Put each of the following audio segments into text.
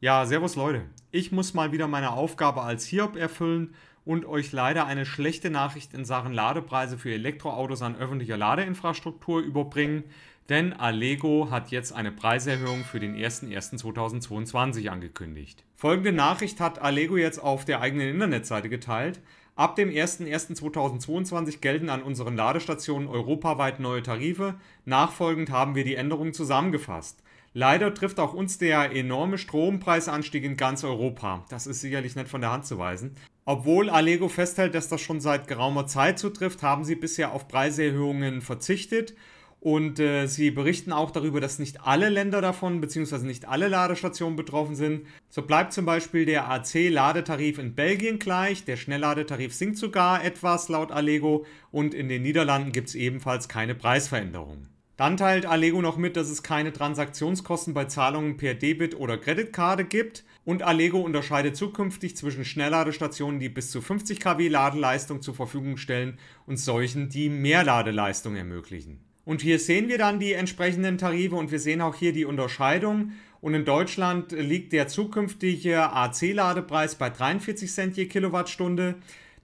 Ja, servus Leute. Ich muss mal wieder meine Aufgabe als Hiob erfüllen und euch leider eine schlechte Nachricht in Sachen Ladepreise für Elektroautos an öffentlicher Ladeinfrastruktur überbringen, denn Allego hat jetzt eine Preiserhöhung für den 01.01.2022 angekündigt. Folgende Nachricht hat Allego jetzt auf der eigenen Internetseite geteilt. Ab dem 01.01.2022 gelten an unseren Ladestationen europaweit neue Tarife. Nachfolgend haben wir die Änderungen zusammengefasst. Leider trifft auch uns der enorme Strompreisanstieg in ganz Europa. Das ist sicherlich nicht von der Hand zu weisen. Obwohl Allego festhält, dass das schon seit geraumer Zeit zutrifft, haben sie bisher auf Preiserhöhungen verzichtet. Und äh, sie berichten auch darüber, dass nicht alle Länder davon bzw. nicht alle Ladestationen betroffen sind. So bleibt zum Beispiel der AC-Ladetarif in Belgien gleich, der Schnellladetarif sinkt sogar etwas laut Allego und in den Niederlanden gibt es ebenfalls keine Preisveränderungen. Dann teilt Allego noch mit, dass es keine Transaktionskosten bei Zahlungen per Debit- oder Kreditkarte gibt. Und Allego unterscheidet zukünftig zwischen Schnellladestationen, die bis zu 50 kW Ladeleistung zur Verfügung stellen, und solchen, die mehr Ladeleistung ermöglichen. Und hier sehen wir dann die entsprechenden Tarife und wir sehen auch hier die Unterscheidung. Und in Deutschland liegt der zukünftige AC-Ladepreis bei 43 Cent je Kilowattstunde.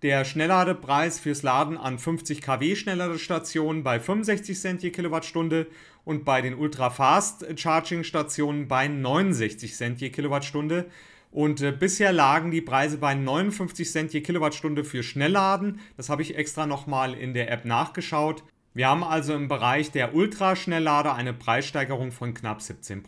Der Schnellladepreis fürs Laden an 50 kW Schnellladestationen bei 65 Cent je Kilowattstunde und bei den Ultra-Fast Charging Stationen bei 69 Cent je Kilowattstunde. Und äh, bisher lagen die Preise bei 59 Cent je Kilowattstunde für Schnellladen. Das habe ich extra nochmal in der App nachgeschaut. Wir haben also im Bereich der Ultraschnelllader eine Preissteigerung von knapp 17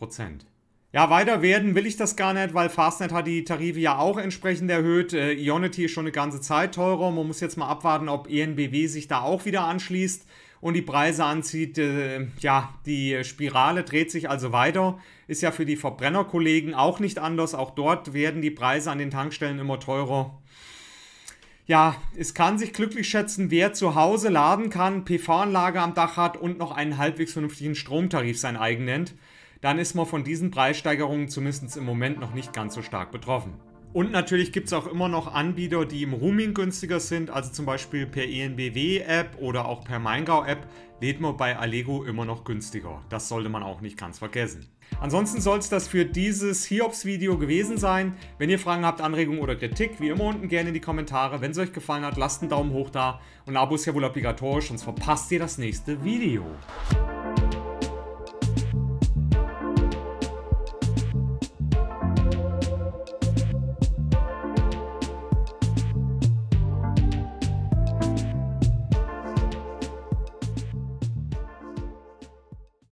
ja, weiter werden will ich das gar nicht, weil Fastnet hat die Tarife ja auch entsprechend erhöht. Äh, Ionity ist schon eine ganze Zeit teurer. Man muss jetzt mal abwarten, ob ENBW sich da auch wieder anschließt und die Preise anzieht. Äh, ja, die Spirale dreht sich also weiter. Ist ja für die Verbrennerkollegen auch nicht anders. Auch dort werden die Preise an den Tankstellen immer teurer. Ja, es kann sich glücklich schätzen, wer zu Hause laden kann, PV-Anlage am Dach hat und noch einen halbwegs vernünftigen Stromtarif sein eigen nennt dann ist man von diesen Preissteigerungen zumindest im Moment noch nicht ganz so stark betroffen. Und natürlich gibt es auch immer noch Anbieter, die im Roaming günstiger sind, also zum Beispiel per ENBW-App oder auch per Maingau-App lädt man bei Allego immer noch günstiger. Das sollte man auch nicht ganz vergessen. Ansonsten soll es das für dieses Hiobs-Video gewesen sein. Wenn ihr Fragen habt, Anregungen oder Kritik, wie immer unten gerne in die Kommentare. Wenn es euch gefallen hat, lasst einen Daumen hoch da und ein Abo ist ja wohl obligatorisch, sonst verpasst ihr das nächste Video.